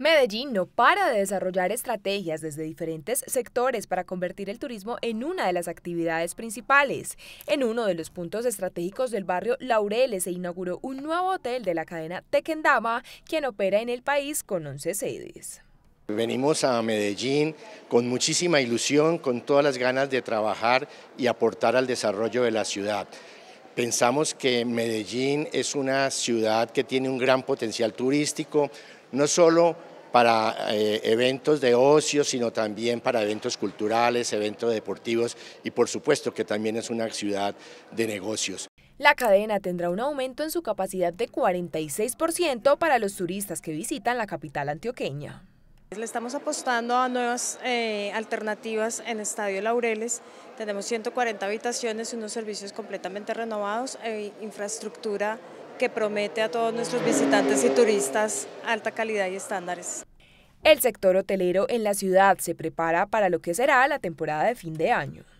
Medellín no para de desarrollar estrategias desde diferentes sectores para convertir el turismo en una de las actividades principales. En uno de los puntos estratégicos del barrio Laureles se inauguró un nuevo hotel de la cadena Tequendama, quien opera en el país con 11 sedes. Venimos a Medellín con muchísima ilusión, con todas las ganas de trabajar y aportar al desarrollo de la ciudad. Pensamos que Medellín es una ciudad que tiene un gran potencial turístico, no solo para eh, eventos de ocio, sino también para eventos culturales, eventos deportivos y por supuesto que también es una ciudad de negocios. La cadena tendrá un aumento en su capacidad de 46% para los turistas que visitan la capital antioqueña. Le estamos apostando a nuevas eh, alternativas en Estadio Laureles. Tenemos 140 habitaciones, unos servicios completamente renovados e infraestructura que promete a todos nuestros visitantes y turistas alta calidad y estándares. El sector hotelero en la ciudad se prepara para lo que será la temporada de fin de año.